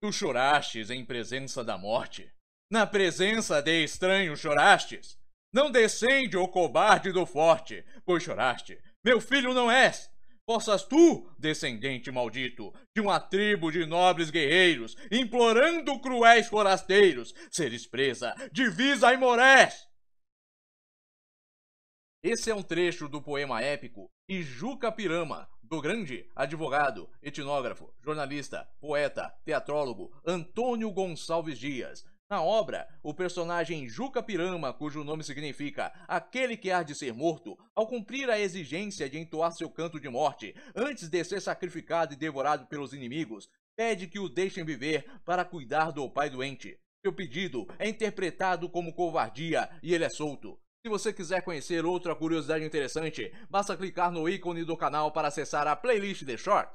Tu chorastes em presença da morte. Na presença de estranho chorastes. Não descende o cobarde do forte, pois choraste. Meu filho não és. Possas tu, descendente maldito, de uma tribo de nobres guerreiros, implorando cruéis forasteiros, seres presa, divisa e morés. Esse é um trecho do poema épico Ijuca Pirama, do grande advogado, etnógrafo, jornalista, poeta, teatrólogo Antônio Gonçalves Dias. Na obra, o personagem Juca Pirama, cujo nome significa aquele que há de ser morto, ao cumprir a exigência de entoar seu canto de morte, antes de ser sacrificado e devorado pelos inimigos, pede que o deixem viver para cuidar do pai doente. Seu pedido é interpretado como covardia e ele é solto. Se você quiser conhecer outra curiosidade interessante, basta clicar no ícone do canal para acessar a playlist de shorts.